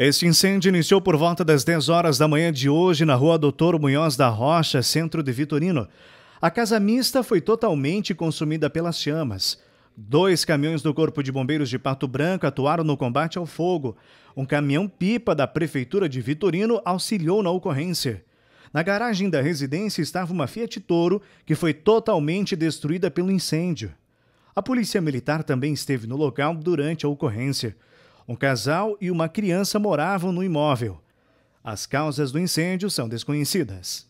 Este incêndio iniciou por volta das 10 horas da manhã de hoje na rua Doutor Munhoz da Rocha, centro de Vitorino. A casa mista foi totalmente consumida pelas chamas. Dois caminhões do Corpo de Bombeiros de Pato Branco atuaram no combate ao fogo. Um caminhão-pipa da Prefeitura de Vitorino auxiliou na ocorrência. Na garagem da residência estava uma Fiat Toro que foi totalmente destruída pelo incêndio. A Polícia Militar também esteve no local durante a ocorrência. Um casal e uma criança moravam no imóvel. As causas do incêndio são desconhecidas.